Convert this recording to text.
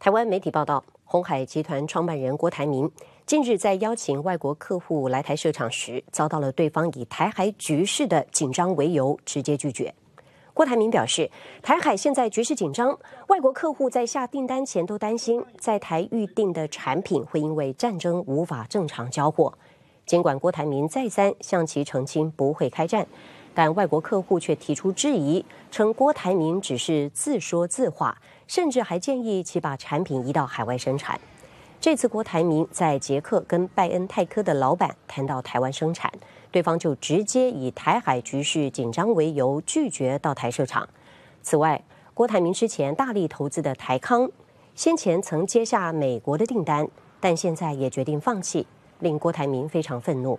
台湾媒体报道，鸿海集团创办人郭台铭近日在邀请外国客户来台设厂时，遭到了对方以台海局势的紧张为由直接拒绝。郭台铭表示，台海现在局势紧张，外国客户在下订单前都担心在台预定的产品会因为战争无法正常交货。尽管郭台铭再三向其澄清不会开战。但外国客户却提出质疑，称郭台铭只是自说自话，甚至还建议其把产品移到海外生产。这次郭台铭在捷克跟拜恩泰科的老板谈到台湾生产，对方就直接以台海局势紧张为由拒绝到台设厂。此外，郭台铭之前大力投资的台康，先前曾接下美国的订单，但现在也决定放弃，令郭台铭非常愤怒。